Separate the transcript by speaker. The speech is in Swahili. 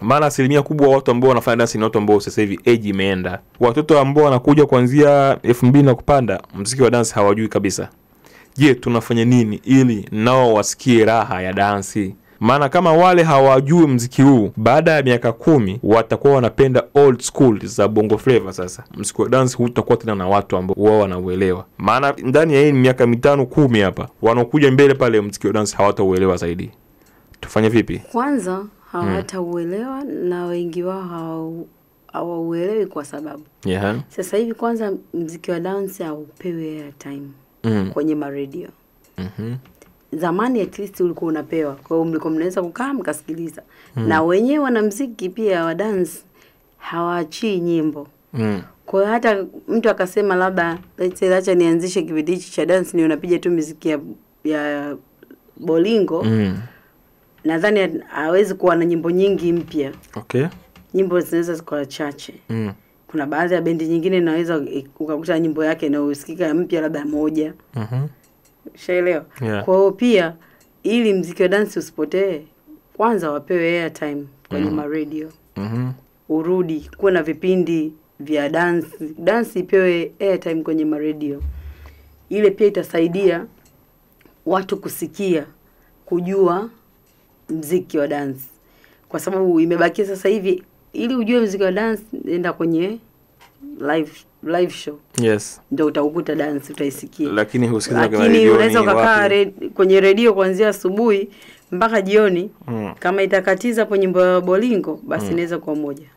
Speaker 1: maana asilimia kubwa watu ambao wanafanya dansi ni watu ambao sasa hivi eji imeenda watoto ambao wanakuja kuanzia elfu mbili na kupanda mziki wa dansi hawajui kabisa je tunafanya nini ili nao wasikie raha ya dansi maana kama wale hawajui mziki huu baada ya miaka kumi watakuwa wanapenda old school za bongo flava sasa mziki wa dansi hutakuwa tena na watu ambao wao wanauelewa maana ndani ya hii miaka mitano kumi hapa wanaokuja mbele pale mziki wa dansi hawatauelewa zaidi tufanye vipi
Speaker 2: kwanza Mm. hawatauelewa hmm. na wengi wao hawauelewi kwa sababu yeah. sasa hivi kwanza mziki wa dansi haupewi airtime mm. kwenye maredio mm-hmm. zamani at least ulikuwa unapewa kwao mlikuwa mnaweza kukaa mkasikiliza mm. na wenyewe wana mziki pia wa dance hawaachii nyimbo mm. kwa hata mtu akasema labda acha nianzishe kipindi hichi cha dance ni unapiga tu miziki ya, ya bolingo mm nadhani hawezi kuwa na nyimbo nyingi mpya. Okay. Nyimbo zinaweza zikawa chache. Mm. Kuna baadhi ya bendi nyingine inaweza ukakuta nyimbo yake inayosikika mpya labda moja. mm-hmm. Shaelewa. Yeah. Kwa pia ili mziki wa dansi usipotee, kwanza wapewe airtime kwenye mm. Mm-hmm. maradio. Mhm. Mm Urudi kuwe na vipindi vya dansi. Dansi ipewe airtime kwenye maradio. Ile pia itasaidia watu kusikia, kujua mziki wa dance, kwa sababu imebakia sasa hivi, ili ujue mziki wa dance, enda kwenye live live show yes, ndio utakukuta dance utaisikia,
Speaker 1: lakini husikiliza kama Unaweza ukakaa
Speaker 2: red, kwenye redio kuanzia asubuhi mpaka jioni mm. Kama itakatiza hapo nyimbo ya Bolingo basi mm. inaweza kuwa moja